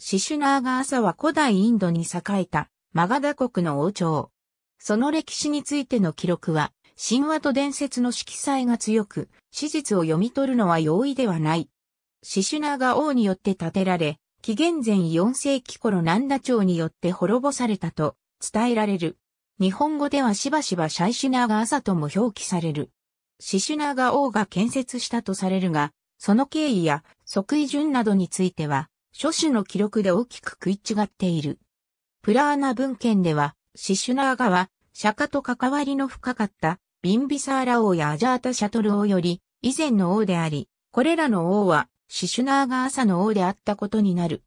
シシュナーガーサは古代インドに栄えたマガダ国の王朝。その歴史についての記録は、神話と伝説の色彩が強く、史実を読み取るのは容易ではない。シシュナーガ王によって建てられ、紀元前4世紀頃南ダ朝によって滅ぼされたと伝えられる。日本語ではしばしばシャイシュナーガーサとも表記される。シシュナーガ王が建設したとされるが、その経緯や即位順などについては、諸種の記録で大きく食い違っている。プラーナ文献では、シシュナーガは、釈迦と関わりの深かった、ビンビサーラ王やアジャータシャトル王より、以前の王であり、これらの王は、シシュナーガ朝の王であったことになる。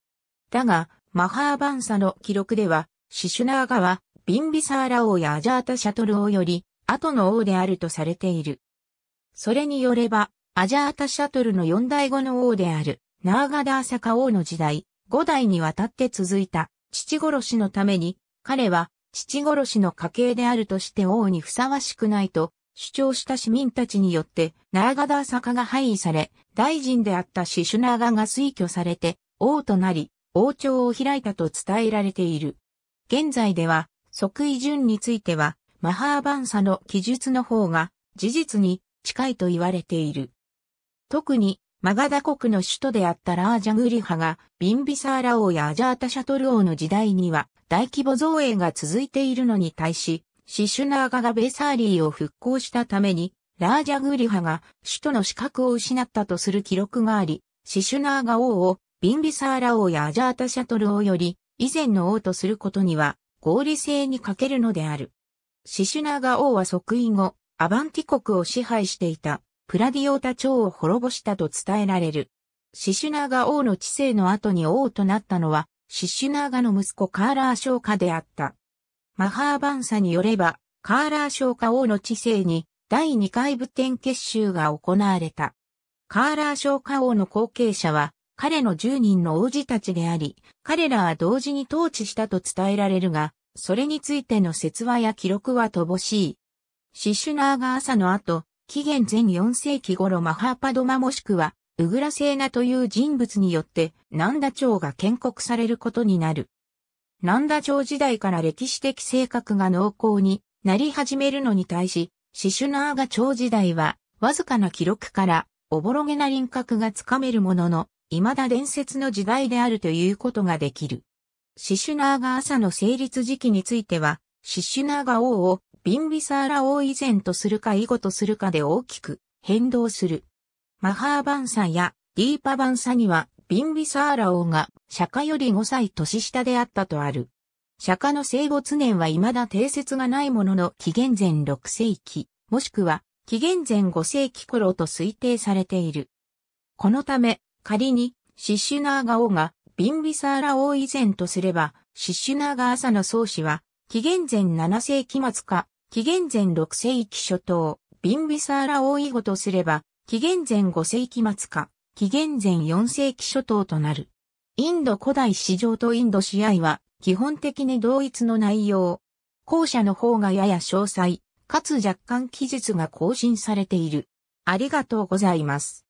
だが、マハーバンサの記録では、シシュナーガは、ビンビサーラ王やアジャータシャトル王より、後の王であるとされている。それによれば、アジャータシャトルの四代後の王である、ナーガダー坂王の時代、五代にわたって続いた父殺しのために、彼は父殺しの家系であるとして王にふさわしくないと主張した市民たちによって、ナーガダー坂が廃位され、大臣であったシシュナーガが推挙されて、王となり、王朝を開いたと伝えられている。現在では、即位順については、マハーバンサの記述の方が、事実に近いと言われている。特に、マガダ国の首都であったラージャグリハが、ビンビサーラ王やアジャータシャトル王の時代には、大規模造営が続いているのに対し、シシュナーガがベサーリーを復興したために、ラージャグリハが首都の資格を失ったとする記録があり、シシュナーガ王をビンビサーラ王やアジャータシャトル王より以前の王とすることには合理性に欠けるのである。シシュナーガ王は即位後、アバンティ国を支配していたプラディオータ朝を滅ぼしたと伝えられる。シシュナーガ王の治世の後に王となったのは、シシュナーガの息子カーラーショーカであった。マハーバンサによれば、カーラーショーカ王の治世に第2回武天結集が行われた。カーラーショーカ王の後継者は、彼の10人の王子たちであり、彼らは同時に統治したと伝えられるが、それについての説話や記録は乏しい。シシュナーガ朝の後、紀元前4世紀頃マハーパドマもしくは、ウグラセーナという人物によって、ナンダ朝が建国されることになる。ナンダ朝時代から歴史的性格が濃厚になり始めるのに対し、シシュナーガ朝時代は、わずかな記録から、おぼろげな輪郭がつかめるものの、未だ伝説の時代であるということができる。シシュナーガ朝の成立時期については、シシュナーガ王をビンビサーラ王以前とするか以後とするかで大きく変動する。マハーバンサやディーパバンサにはビンビサーラ王が釈迦より5歳年下であったとある。釈迦の生没年は未だ定説がないものの紀元前6世紀、もしくは紀元前5世紀頃と推定されている。このため、仮にシッシュナーガ王がビンビサーラ王以前とすれば、シッシュナーガ朝の宗始は紀元前7世紀末か紀元前6世紀初頭、ビンビサーラ王以後とすれば、紀元前5世紀末か、紀元前4世紀初頭となる。インド古代史上とインド試合は、基本的に同一の内容。後者の方がやや詳細、かつ若干記述が更新されている。ありがとうございます。